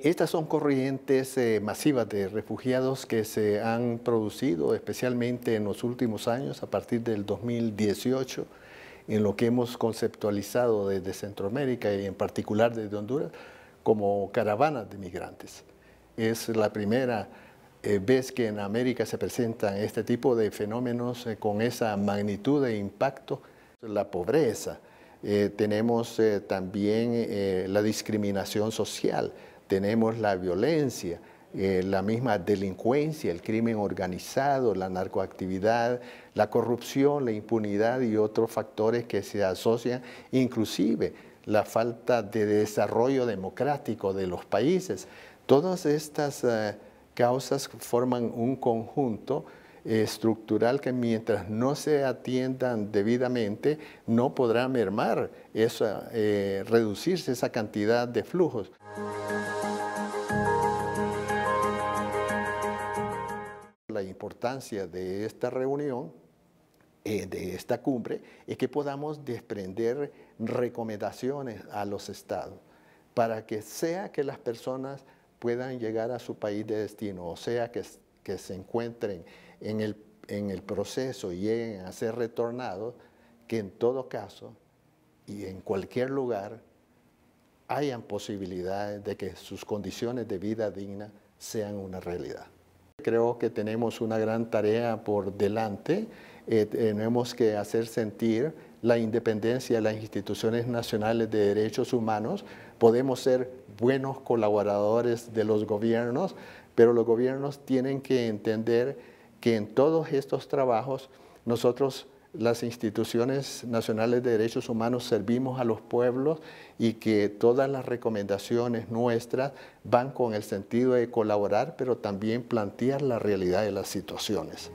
Estas son corrientes eh, masivas de refugiados que se han producido especialmente en los últimos años, a partir del 2018, en lo que hemos conceptualizado desde Centroamérica y en particular desde Honduras como caravanas de migrantes. Es la primera eh, vez que en América se presentan este tipo de fenómenos eh, con esa magnitud de impacto. La pobreza, eh, tenemos eh, también eh, la discriminación social, tenemos la violencia, la misma delincuencia, el crimen organizado, la narcoactividad, la corrupción, la impunidad y otros factores que se asocian, inclusive la falta de desarrollo democrático de los países. Todas estas causas forman un conjunto estructural que mientras no se atiendan debidamente no podrá mermar, esa, eh, reducirse esa cantidad de flujos. La importancia de esta reunión, eh, de esta cumbre, es que podamos desprender recomendaciones a los estados para que sea que las personas puedan llegar a su país de destino, o sea que que se encuentren en el, en el proceso y lleguen a ser retornados, que en todo caso y en cualquier lugar hayan posibilidades de que sus condiciones de vida digna sean una realidad. Creo que tenemos una gran tarea por delante eh, tenemos que hacer sentir la independencia de las instituciones nacionales de derechos humanos. Podemos ser buenos colaboradores de los gobiernos, pero los gobiernos tienen que entender que en todos estos trabajos nosotros las instituciones nacionales de derechos humanos servimos a los pueblos y que todas las recomendaciones nuestras van con el sentido de colaborar, pero también plantear la realidad de las situaciones.